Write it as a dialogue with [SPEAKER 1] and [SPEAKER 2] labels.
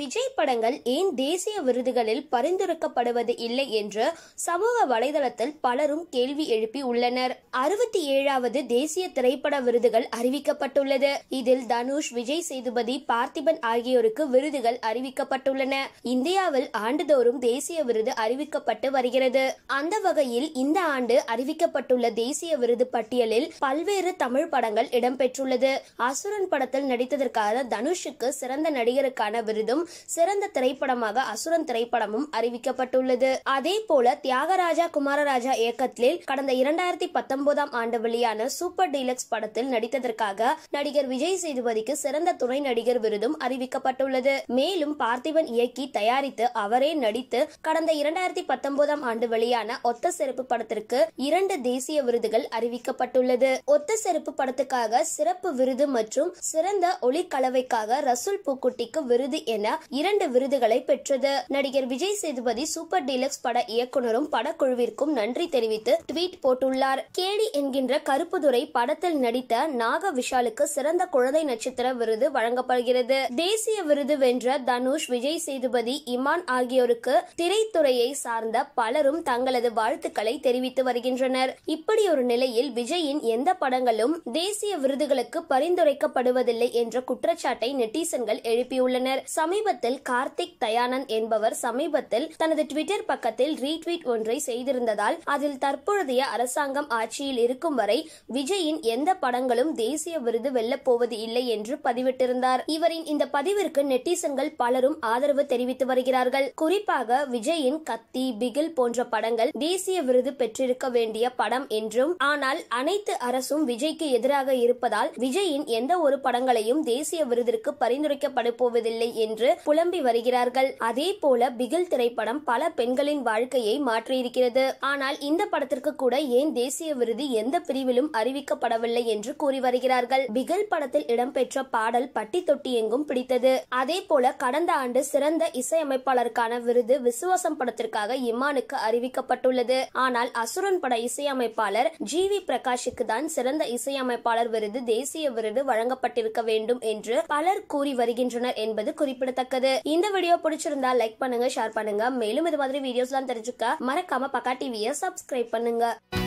[SPEAKER 1] விஜய் படங்கள் ஏன் தேசிய விருதுகளில் பரிந்துரைக்கப்படுவது இல்லை என்று சமூக வலைதளத்தில் பலரும் கேள்வி எழுப்பி உள்ளனர் அறுபத்தி ஏழாவது தேசிய திரைப்பட விருதுகள் அறிவிக்கப்பட்டுள்ளது இதில் தனுஷ் விஜய் சேதுபதி பார்த்திபன் ஆகியோருக்கு விருதுகள் அறிவிக்கப்பட்டுள்ளன இந்தியாவில் ஆண்டுதோறும் தேசிய விருது அறிவிக்கப்பட்டு வருகிறது அந்த வகையில் இந்த ஆண்டு அறிவிக்கப்பட்டுள்ள தேசிய விருது பட்டியலில் பல்வேறு தமிழ் படங்கள் இடம்பெற்றுள்ளது அசுரன் படத்தில் நடித்ததற்காக தனுஷுக்கு சிறந்த நடிகருக்கான விருதும் சிறந்த திரைப்படமாக அசுரன் திரைப்படமும் அறிவிக்கப்பட்டுள்ளது அதே போல தியாகராஜா குமாரராஜா இயக்கத்தில் கடந்த இரண்டாயிரத்தி பத்தொன்பதாம் ஆண்டு வெளியான சூப்பர் டீலக்ஸ் படத்தில் நடித்ததற்காக நடிகர் விஜய் சேதுபதிக்கு சிறந்த துணை நடிகர் விருதும் அறிவிக்கப்பட்டுள்ளது மேலும் பார்த்திபன் இயக்கி தயாரித்து அவரே நடித்து கடந்த இரண்டாயிரத்தி பத்தொன்பதாம் ஆண்டு வெளியான ஒத்த செருப்பு படத்திற்கு இரண்டு தேசிய விருதுகள் அறிவிக்கப்பட்டுள்ளது ஒத்த செருப்பு படத்துக்காக சிறப்பு விருது மற்றும் சிறந்த ஒளி கலவைக்காக ரசூல் பூக்குட்டிக்கு விருது என இரண்டு விருதுகளை பெற்றது நடிகர் விஜய் சேதுபதி சூப்பர் டீலக்ஸ் பட இயக்குனரும் படக்குழுவிற்கும் நன்றி தெரிவித்து ட்வீட் போட்டுள்ளார் கேடி என்கின்ற கருப்புதுரை படத்தில் நடித்த நாக விஷாலுக்கு சிறந்த குழந்தை நட்சத்திர விருது வழங்கப்படுகிறது தேசிய விருது வென்ற தனுஷ் விஜய் சேதுபதி இமான் ஆகியோருக்கு திரைத்துறையை சார்ந்த பலரும் தங்களது வாழ்த்துக்களை தெரிவித்து வருகின்றனர் இப்படி ஒரு நிலையில் விஜயின் எந்த படங்களும் தேசிய விருதுகளுக்கு பரிந்துரைக்கப்படுவதில்லை என்ற குற்றச்சாட்டை நெட்டிசன்கள் எழுப்பியுள்ளனர் சமீப சமீபத்தில் கார்த்திக் தயானந்த் என்பவர் சமீபத்தில் தனது ட்விட்டர் பக்கத்தில் ரீட்வீட் ஒன்றை செய்திருந்ததால் அதில் தற்பொழுதைய அரசாங்கம் ஆட்சியில் இருக்கும் வரை விஜயின் எந்த படங்களும் தேசிய விருது வெல்லப் போவது இல்லை என்று பதிவிட்டிருந்தார் இவரின் இந்த பதிவிற்கு நெட்டிசன்கள் பலரும் ஆதரவு தெரிவித்து வருகிறார்கள் குறிப்பாக விஜயின் கத்தி பிகில் போன்ற படங்கள் தேசிய விருது பெற்றிருக்க வேண்டிய படம் என்றும் ஆனால் அனைத்து அரசும் விஜய்க்கு எதிராக இருப்பதால் விஜயின் எந்த ஒரு படங்களையும் தேசிய விருதிற்கு பரிந்துரைக்கப்பட போவதில்லை என்று புலம்பி வருகிறார்கள் அதே போல பிகில் திரைப்படம் பல பெண்களின் வாழ்க்கையை மாற்றியிருக்கிறது ஆனால் இந்த படத்திற்கு கூட ஏன் தேசிய விருது எந்த பிரிவிலும் அறிவிக்கப்படவில்லை என்று கூறி வருகிறார்கள் பிகில் படத்தில் இடம்பெற்ற பாடல் பட்டி தொட்டி எங்கும் பிடித்தது அதே போல கடந்த ஆண்டு சிறந்த இசையமைப்பாளருக்கான விருது விசுவாசம் படத்திற்காக இமானுக்கு அறிவிக்கப்பட்டுள்ளது ஆனால் அசுரன் பட இசையமைப்பாளர் ஜி வி பிரகாஷுக்கு தான் சிறந்த இசையமைப்பாளர் விருது தேசிய விருது வழங்கப்பட்டிருக்க வேண்டும் என்று பலர் கூறி வருகின்றனர் என்பது குறிப்பிடத்தக்க நடக்குது இந்த வீடியோ பிடிச்சிருந்தா லைக் பண்ணுங்க ஷேர் பண்ணுங்க மேலும் இது மாதிரி வீடியோஸ் எல்லாம் தெரிஞ்சுக்க மறக்காம பக்கா டிவியை சப்ஸ்கிரைப் பண்ணுங்க